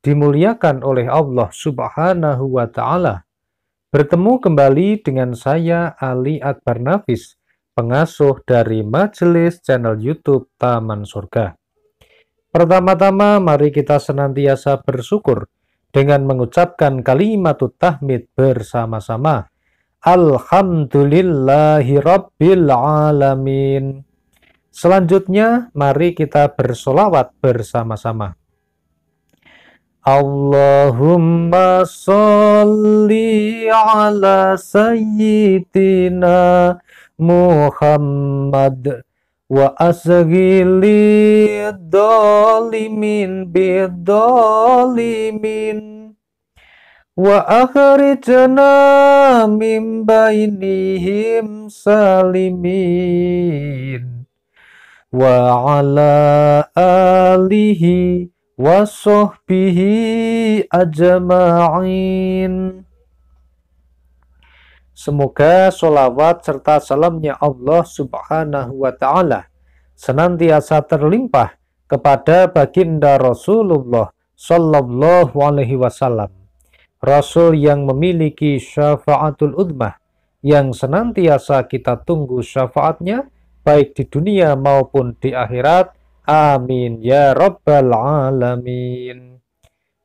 dimuliakan oleh Allah Subhanahu wa taala bertemu kembali dengan saya Ali Akbar Nafis, pengasuh dari majelis channel YouTube Taman Surga. Pertama-tama mari kita senantiasa bersyukur dengan mengucapkan kalimat tahmid bersama-sama. Alhamdulillahirrabbilalamin. Selanjutnya mari kita bersolawat bersama-sama. Allahumma salli ala sayyidina Muhammad wa asghili dolimin bidolimin wa akhrijna min bainihim salimin wa ala alihi wasohbihi ajma'in. Semoga sholawat serta salamnya Allah subhanahu wa ta'ala senantiasa terlimpah kepada baginda Rasulullah sallallahu alaihi wasallam. Rasul yang memiliki syafaatul udmah yang senantiasa kita tunggu syafaatnya baik di dunia maupun di akhirat Amin ya Rabbal 'Alamin.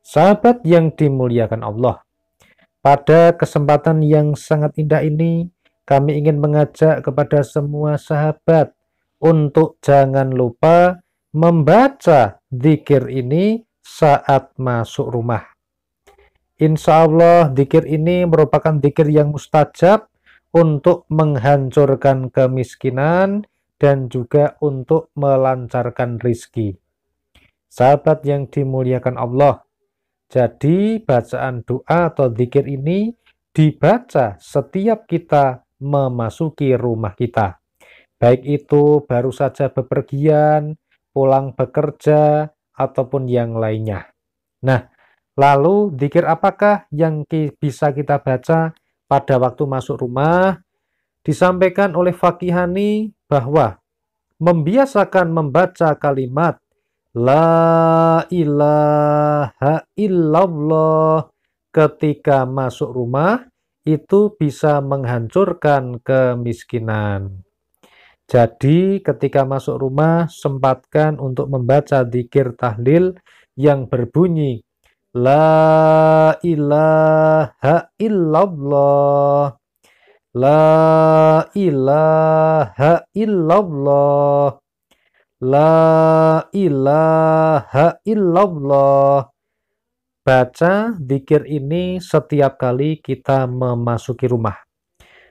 Sahabat yang dimuliakan Allah, pada kesempatan yang sangat indah ini, kami ingin mengajak kepada semua sahabat untuk jangan lupa membaca zikir ini saat masuk rumah. Insya Allah zikir ini merupakan zikir yang mustajab untuk menghancurkan kemiskinan, dan juga untuk melancarkan rizki. Sahabat yang dimuliakan Allah, jadi bacaan doa atau zikir ini dibaca setiap kita memasuki rumah kita. Baik itu baru saja bepergian, pulang bekerja, ataupun yang lainnya. Nah, lalu zikir apakah yang ki bisa kita baca pada waktu masuk rumah? Disampaikan oleh Fakihani bahwa membiasakan membaca kalimat La ilaha illallah ketika masuk rumah itu bisa menghancurkan kemiskinan. Jadi ketika masuk rumah sempatkan untuk membaca dikir tahlil yang berbunyi La ilaha illallah La ilaha illallah. La ilaha illallah. Baca dikir ini setiap kali kita memasuki rumah.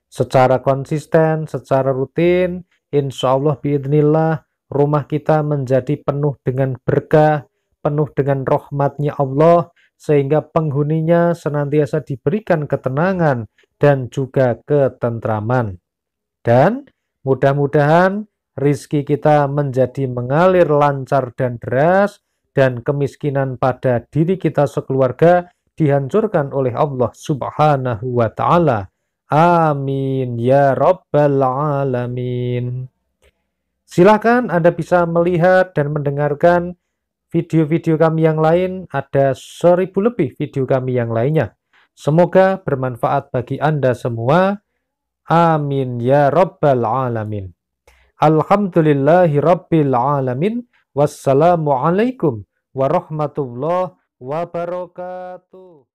Secara konsisten, secara rutin, insya Allah biidnillah, rumah kita menjadi penuh dengan berkah, penuh dengan rahmatnya Allah, sehingga penghuninya senantiasa diberikan ketenangan, dan juga ketentraman. Dan mudah-mudahan rizki kita menjadi mengalir lancar dan deras dan kemiskinan pada diri kita sekeluarga dihancurkan oleh Allah subhanahu wa ta'ala. Amin ya rabbal alamin. Silahkan Anda bisa melihat dan mendengarkan video-video kami yang lain. Ada seribu lebih video kami yang lainnya. Semoga bermanfaat bagi Anda semua. Amin ya rabbal alamin. Alhamdulillahi rabbil alamin. Wassalamualaikum warahmatullahi wabarakatuh.